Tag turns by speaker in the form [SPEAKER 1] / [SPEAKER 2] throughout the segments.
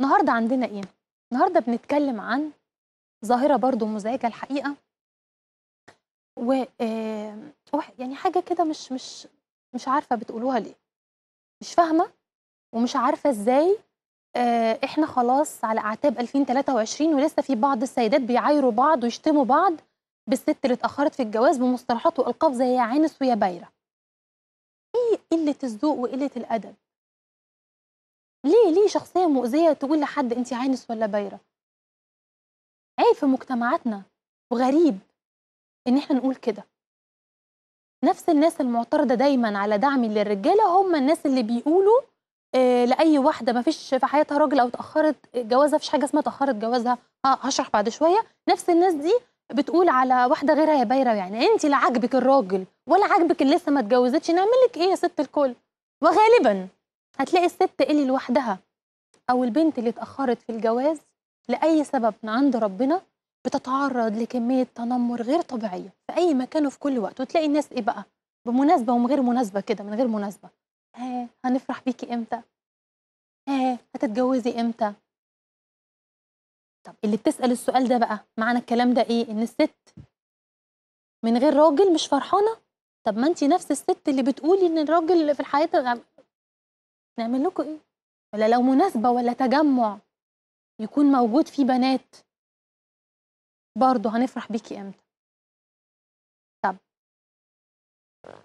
[SPEAKER 1] النهارده عندنا ايه؟ النهارده بنتكلم عن ظاهرة برضو مزعجة الحقيقة و يعني حاجة كده مش مش مش عارفة بتقولوها ليه مش فاهمة ومش عارفة ازاي آه، احنا خلاص على اعتاب 2023 ولسه في بعض السيدات بيعايروا بعض ويشتموا بعض بالست اللي اتاخرت في الجواز بمصطلحات والقاب زي يا عنس ويا بايره ايه قله الذوق وقله الادب ليه ليه شخصية مؤذية تقول لحد أنت عانس ولا بايرة؟ عيب في مجتمعاتنا وغريب إن إحنا نقول كده. نفس الناس المعترضة دايما على دعمي للرجالة هم الناس اللي بيقولوا إيه لأي واحدة ما فيش في حياتها راجل أو تأخرت جوازها فيش حاجة اسمها تأخرت جوازها هشرح بعد شوية نفس الناس دي بتقول على واحدة غيرها يا بايرة يعني أنت لا عاجبك الراجل ولا عاجبك اللي لسه ما اتجوزتش نعمل لك إيه يا ست الكل؟ وغالبا هتلاقي الست اللي لوحدها او البنت اللي اتاخرت في الجواز لاي سبب من عند ربنا بتتعرض لكميه تنمر غير طبيعيه في اي مكان وفي كل وقت وتلاقي الناس ايه بقى بمناسبه ومن غير مناسبه كده من غير مناسبه ها آه، هنفرح بيكي امتى ها آه، هتتجوزي امتى طب اللي بتسال السؤال ده بقى معنى الكلام ده ايه ان الست من غير راجل مش فرحانه طب ما انت نفس الست اللي بتقولي ان الراجل في الحياه نعمل لكم ايه ولا لو مناسبه ولا تجمع
[SPEAKER 2] يكون موجود فيه بنات برضه هنفرح بيكي امتى طب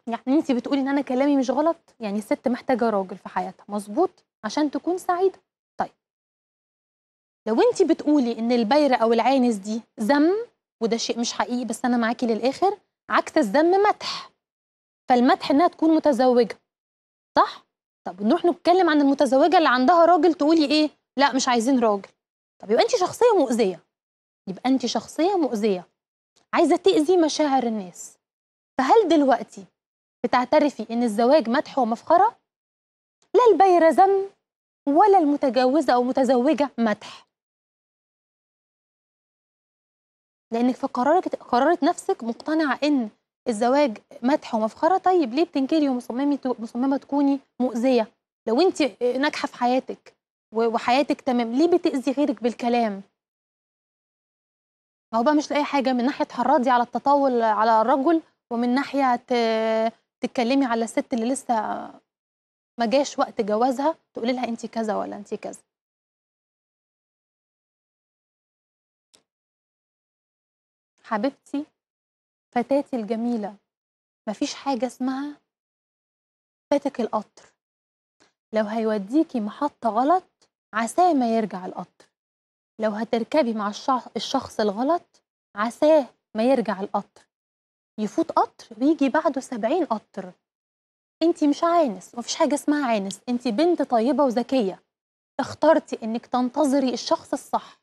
[SPEAKER 2] يعني انت بتقولي ان انا كلامي
[SPEAKER 1] مش غلط يعني الست محتاجه راجل في حياتها مظبوط عشان تكون سعيده طيب لو انت بتقولي ان البيره او العانس دي ذم وده شيء مش حقيقي بس انا معاكي للاخر عكس الذم مدح فالمدح انها تكون متزوجه صح طب نروح نتكلم عن المتزوجه اللي عندها راجل تقولي ايه لا مش عايزين راجل طب يبقى انت شخصيه مؤذيه يبقى انت شخصيه مؤذيه عايزه تاذي مشاعر الناس فهل دلوقتي بتعترفي ان الزواج
[SPEAKER 2] مدح ومفخره لا البايره ذم ولا المتجوزه او متزوجه مدح لانك في قرارك
[SPEAKER 1] قرارة نفسك مقتنعه ان الزواج مدح ومفخره طيب ليه بتنكري ومصممه مصممه تكوني مؤذيه لو انت ناجحه في حياتك وحياتك تمام ليه بتاذي غيرك بالكلام ما هو بقى مش لاقي حاجه من ناحيه تحرضي على التطاول على الرجل ومن ناحيه تتكلمي على الست اللي
[SPEAKER 2] لسه ما جاش وقت جوازها تقولي لها انت كذا ولا انت كذا حبيبتي فتاتي الجميلة مفيش حاجة اسمها
[SPEAKER 1] فاتك القطر لو هيوديكي محطة غلط عساه ما يرجع القطر لو هتركبي مع الشخص الغلط عساه ما يرجع القطر يفوت قطر ويجي بعده سبعين قطر انت
[SPEAKER 2] مش عانس مفيش حاجة اسمها عانس انت بنت طيبة وذكية اخترتي انك تنتظري الشخص الصح